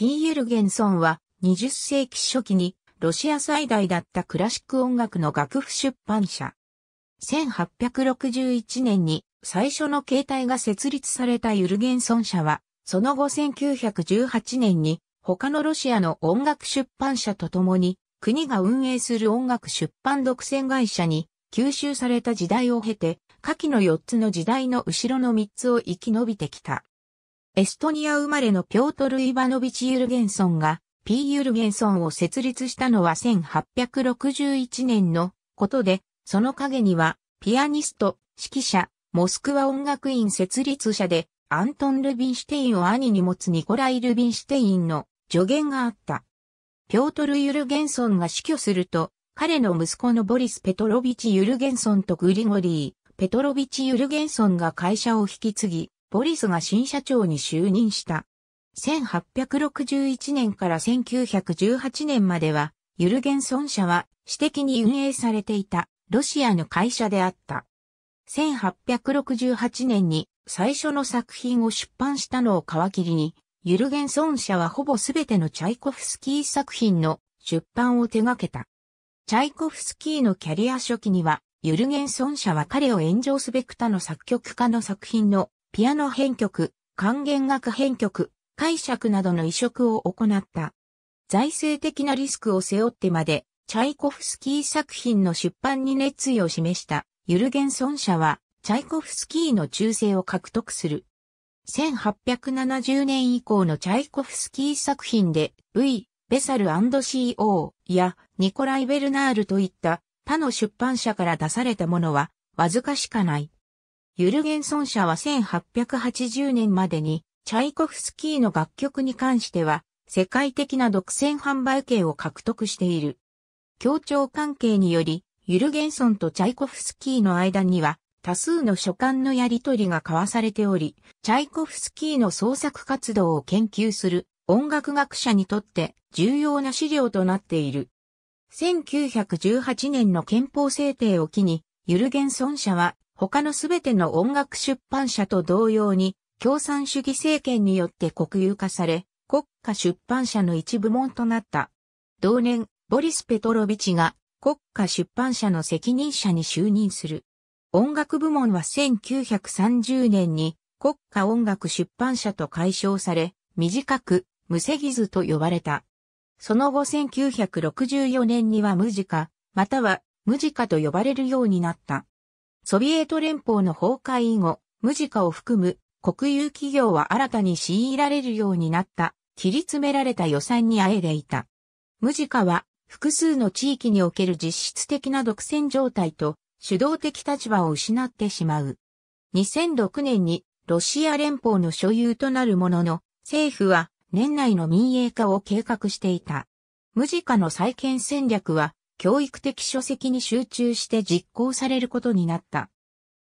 ピーユルゲンソンは20世紀初期にロシア最大だったクラシック音楽の楽譜出版社。1861年に最初の携帯が設立されたユルゲンソン社は、その後1918年に他のロシアの音楽出版社とともに国が運営する音楽出版独占会社に吸収された時代を経て、下記の4つの時代の後ろの3つを生き延びてきた。エストニア生まれのピョートル・イバノビチ・ユルゲンソンが P・ ユルゲンソンを設立したのは1861年のことで、その陰にはピアニスト、指揮者、モスクワ音楽院設立者でアントン・ルビンシュテインを兄に持つニコライ・ルビンシュテインの助言があった。ピョートル・ユルゲンソンが死去すると、彼の息子のボリス・ペトロビチ・ユルゲンソンとグリゴリー、ペトロビチ・ユルゲンソンが会社を引き継ぎ、ボリスが新社長に就任した。1861年から1918年までは、ユルゲンソン社は私的に運営されていたロシアの会社であった。1868年に最初の作品を出版したのを皮切りに、ユルゲンソン社はほぼすべてのチャイコフスキー作品の出版を手掛けた。チャイコフスキーのキャリア初期には、ユルゲンソン社は彼を炎上すべく他の作曲家の作品のピアノ編曲、管弦楽編曲、解釈などの移植を行った。財政的なリスクを背負ってまで、チャイコフスキー作品の出版に熱意を示したユルゲンソン社は、チャイコフスキーの忠誠を獲得する。1870年以降のチャイコフスキー作品で、V、ベサル &CO やニコライ・ベルナールといった他の出版社から出されたものは、わずかしかない。ユルゲンソン社は1880年までに、チャイコフスキーの楽曲に関しては、世界的な独占販売権を獲得している。協調関係により、ユルゲンソンとチャイコフスキーの間には、多数の書簡のやり取りが交わされており、チャイコフスキーの創作活動を研究する音楽学者にとって重要な資料となっている。1918年の憲法制定を機に、ユルゲンソン社は他のすべての音楽出版社と同様に、共産主義政権によって国有化され、国家出版社の一部門となった。同年、ボリス・ペトロビチが国家出版社の責任者に就任する。音楽部門は1930年に国家音楽出版社と解消され、短く、無セギズと呼ばれた。その後1964年には無ジカ、または無ジカと呼ばれるようになった。ソビエト連邦の崩壊以後、ムジカを含む国有企業は新たに強いられるようになった、切り詰められた予算にあえでいた。ムジカは複数の地域における実質的な独占状態と主導的立場を失ってしまう。2006年にロシア連邦の所有となるものの、政府は年内の民営化を計画していた。ムジカの再建戦略は教育的書籍に集中して実行されることになった。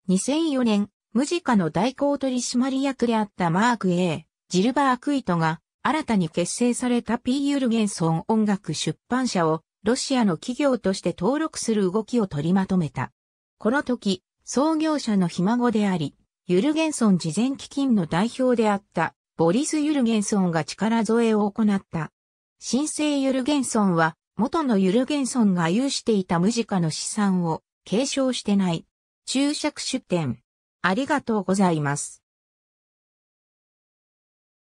2004年、ムジカの代行取締役であったマーク A、ジルバー・クイトが、新たに結成された P・ ユルゲンソン音楽出版社を、ロシアの企業として登録する動きを取りまとめた。この時、創業者のひ孫であり、ユルゲンソン事前基金の代表であった、ボリス・ユルゲンソンが力添えを行った。新生ユルゲンソンは、元のユルゲンソンが有していたムジカの資産を継承してない。注釈出典。ありがとうございます。